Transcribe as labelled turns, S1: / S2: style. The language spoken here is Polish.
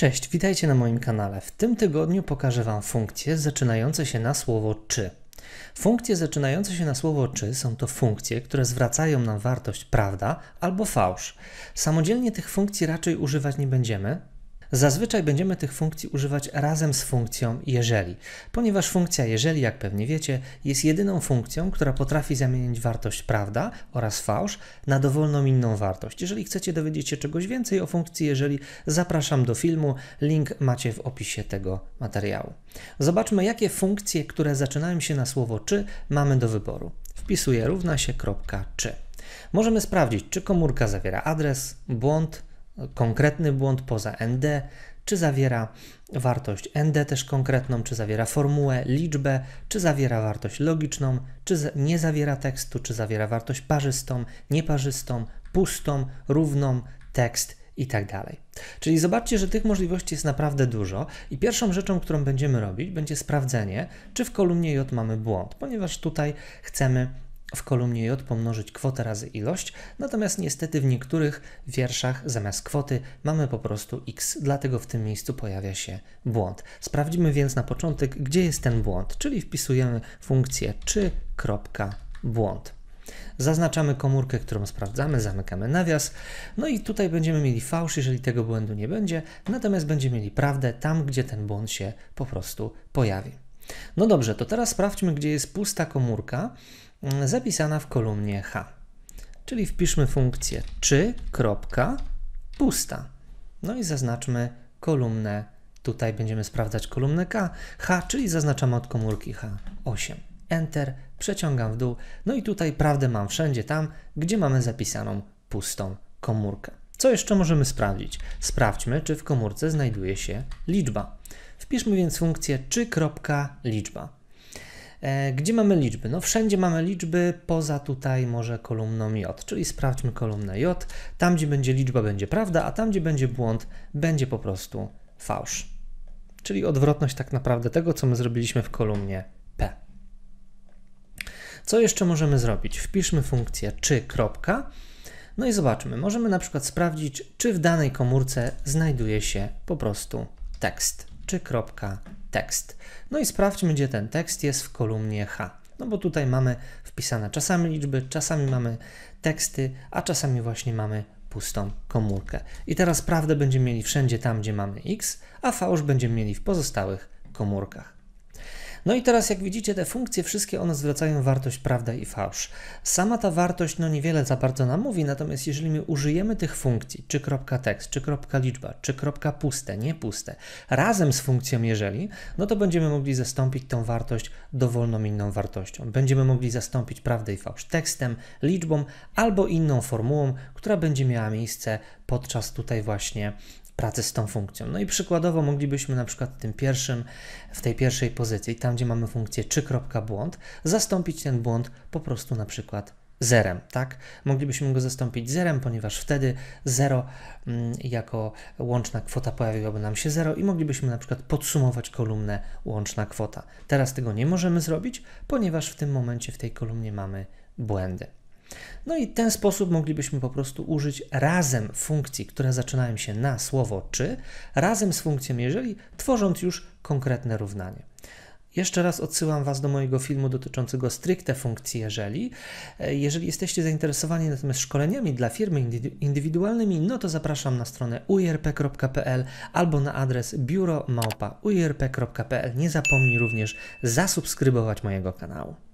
S1: Cześć, witajcie na moim kanale. W tym tygodniu pokażę Wam funkcje zaczynające się na słowo czy. Funkcje zaczynające się na słowo czy są to funkcje, które zwracają nam wartość prawda albo fałsz. Samodzielnie tych funkcji raczej używać nie będziemy, Zazwyczaj będziemy tych funkcji używać razem z funkcją jeżeli, ponieważ funkcja jeżeli, jak pewnie wiecie, jest jedyną funkcją, która potrafi zamienić wartość prawda oraz fałsz na dowolną inną wartość. Jeżeli chcecie dowiedzieć się czegoś więcej o funkcji jeżeli, zapraszam do filmu, link macie w opisie tego materiału. Zobaczmy, jakie funkcje, które zaczynają się na słowo czy, mamy do wyboru. Wpisuję równa się kropka czy. Możemy sprawdzić, czy komórka zawiera adres, błąd, konkretny błąd poza ND, czy zawiera wartość ND też konkretną, czy zawiera formułę, liczbę, czy zawiera wartość logiczną, czy nie zawiera tekstu, czy zawiera wartość parzystą, nieparzystą, pustą, równą, tekst i tak dalej. Czyli zobaczcie, że tych możliwości jest naprawdę dużo i pierwszą rzeczą, którą będziemy robić, będzie sprawdzenie, czy w kolumnie J mamy błąd, ponieważ tutaj chcemy w kolumnie J pomnożyć kwotę razy ilość, natomiast niestety w niektórych wierszach zamiast kwoty mamy po prostu x, dlatego w tym miejscu pojawia się błąd. Sprawdzimy więc na początek, gdzie jest ten błąd, czyli wpisujemy funkcję czy błąd. Zaznaczamy komórkę, którą sprawdzamy, zamykamy nawias. No i tutaj będziemy mieli fałsz, jeżeli tego błędu nie będzie, natomiast będziemy mieli prawdę tam, gdzie ten błąd się po prostu pojawi. No dobrze, to teraz sprawdźmy, gdzie jest pusta komórka Mm, zapisana w kolumnie H. Czyli wpiszmy funkcję czy kropka pusta. No i zaznaczmy kolumnę. Tutaj będziemy sprawdzać kolumnę K, H, czyli zaznaczamy od komórki H8. Enter, przeciągam w dół. No i tutaj prawdę mam wszędzie tam, gdzie mamy zapisaną pustą komórkę. Co jeszcze możemy sprawdzić? Sprawdźmy, czy w komórce znajduje się liczba. Wpiszmy więc funkcję Liczba. E, gdzie mamy liczby? No wszędzie mamy liczby, poza tutaj może kolumną J, czyli sprawdźmy kolumnę J. Tam, gdzie będzie liczba, będzie prawda, a tam, gdzie będzie błąd, będzie po prostu fałsz. Czyli odwrotność tak naprawdę tego, co my zrobiliśmy w kolumnie P. Co jeszcze możemy zrobić? Wpiszmy funkcję czy kropka. No i zobaczmy, możemy na przykład sprawdzić, czy w danej komórce znajduje się po prostu tekst czy tekst. No i sprawdźmy, gdzie ten tekst jest w kolumnie H. No bo tutaj mamy wpisane czasami liczby, czasami mamy teksty, a czasami właśnie mamy pustą komórkę. I teraz prawdę będziemy mieli wszędzie tam, gdzie mamy x, a fałsz będziemy mieli w pozostałych komórkach. No i teraz, jak widzicie, te funkcje wszystkie one zwracają wartość prawda i fałsz. Sama ta wartość no niewiele za bardzo nam mówi, natomiast jeżeli my użyjemy tych funkcji, czy kropka tekst, czy kropka liczba, czy kropka puste, nie puste, razem z funkcją jeżeli, no to będziemy mogli zastąpić tą wartość dowolną inną wartością. Będziemy mogli zastąpić prawdę i fałsz tekstem, liczbą albo inną formułą, która będzie miała miejsce podczas tutaj właśnie pracy z tą funkcją. No i przykładowo moglibyśmy na przykład tym pierwszym, w tej pierwszej pozycji, tam gdzie mamy funkcję czy kropka błąd, zastąpić ten błąd po prostu na przykład zerem, tak? Moglibyśmy go zastąpić zerem, ponieważ wtedy 0 mm, jako łączna kwota pojawiłaby nam się 0 i moglibyśmy na przykład podsumować kolumnę łączna kwota. Teraz tego nie możemy zrobić, ponieważ w tym momencie w tej kolumnie mamy błędy. No i w ten sposób moglibyśmy po prostu użyć razem funkcji, które zaczynają się na słowo czy, razem z funkcją jeżeli, tworząc już konkretne równanie. Jeszcze raz odsyłam Was do mojego filmu dotyczącego stricte funkcji jeżeli. E, jeżeli jesteście zainteresowani natomiast szkoleniami dla firmy indywidualnymi, no to zapraszam na stronę uirp.pl er albo na adres biuro małpa er Nie zapomnij również zasubskrybować mojego kanału.